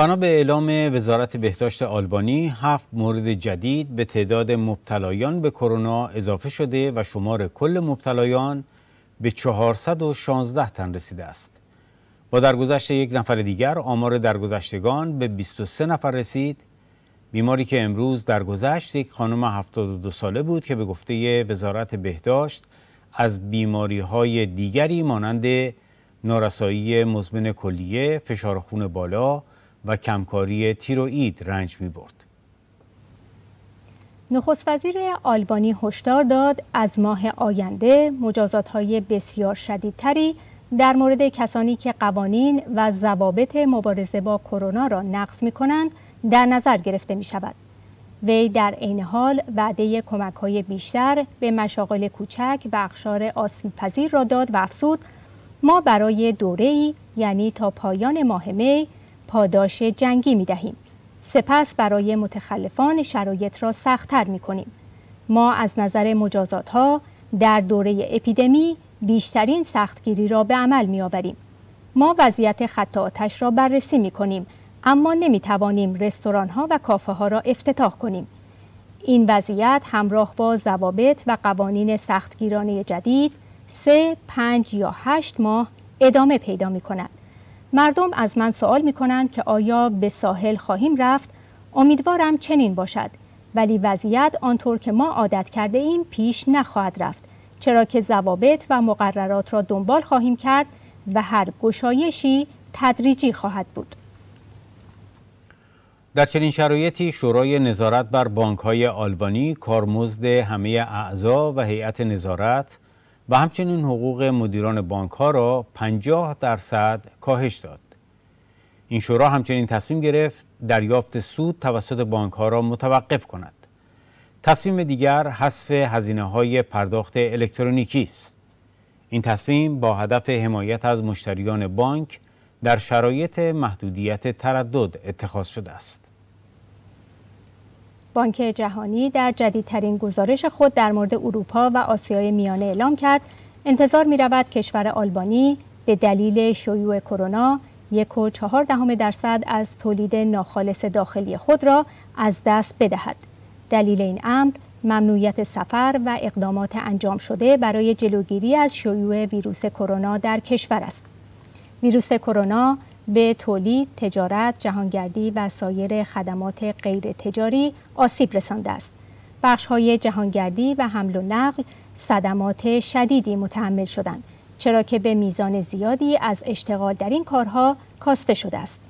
بنا به اعلام وزارت بهداشت آلبانی هفت مورد جدید به تعداد مبتلایان به کرونا اضافه شده و شمار کل مبتلایان به 416 تن رسیده است با درگذشت یک نفر دیگر آمار درگذشتگان به 23 نفر رسید بیماری که امروز درگذشت یک خانم 72 ساله بود که به گفته وزارت بهداشت از بیماری های دیگری مانند نارسایی مزمن کلیه، فشار خون بالا، و کمکاری تیروئید رنج می برد. نخست وزیر آلبانی هشدار داد از ماه آینده مجازات های بسیار شدیدتری در مورد کسانی که قوانین و ضوابط مبارزه با کرونا را نقض می کنند در نظر گرفته می شود. وی در عین حال وعده کمک های بیشتر به مشاغل کوچک و اخشار آسیب پذیر را داد و افزود ما برای دوره‌ای یعنی تا پایان ماه می پاداش جنگی می دهیم. سپس برای متخلفان شرایط را سختتر می کنیم. ما از نظر مجازات ها در دوره اپیدمی بیشترین سختگیری را به عمل می آوریم. ما وضعیت خط آتش را بررسی می کنیم اما نمی توانیم رستوران ها و کافه ها را افتتاح کنیم. این وضعیت همراه با ضوابط و قوانین سختگیرانه جدید سه، پنج یا هشت ماه ادامه پیدا می کند. مردم از من سوال می کنند که آیا به ساحل خواهیم رفت؟ امیدوارم چنین باشد ولی وضعیت آنطور که ما عادت کرده ایم پیش نخواهد رفت چرا که ضوابط و مقررات را دنبال خواهیم کرد و هر گشایشی تدریجی خواهد بود. در چنین شرایطی شورای نظارت بر بانک های آلبانی کارمزد همه اعضا و هیئت نظارت و همچنین حقوق مدیران بانک ها را 50 درصد کاهش داد. این شورا همچنین تصمیم گرفت دریافت سود توسط بانک ها را متوقف کند. تصمیم دیگر حذف هزینه های پرداخت الکترونیکی است. این تصمیم با هدف حمایت از مشتریان بانک در شرایط محدودیت تردد اتخاذ شده است. بانک جهانی در جدیدترین گزارش خود در مورد اروپا و آسیای میانه اعلام کرد انتظار می رود کشور آلبانی به دلیل شیوع کرونا یک و چهار دهم درصد از تولید ناخالص داخلی خود را از دست بدهد. دلیل این امر ممنوعیت سفر و اقدامات انجام شده برای جلوگیری از شیوع ویروس کرونا در کشور است. ویروس کرونا به تولید، تجارت، جهانگردی و سایر خدمات غیر تجاری آسیب رسانده است. بخش های جهانگردی و حمل و نقل صدمات شدیدی متحمل شدند چرا که به میزان زیادی از اشتغال در این کارها کاسته شده است.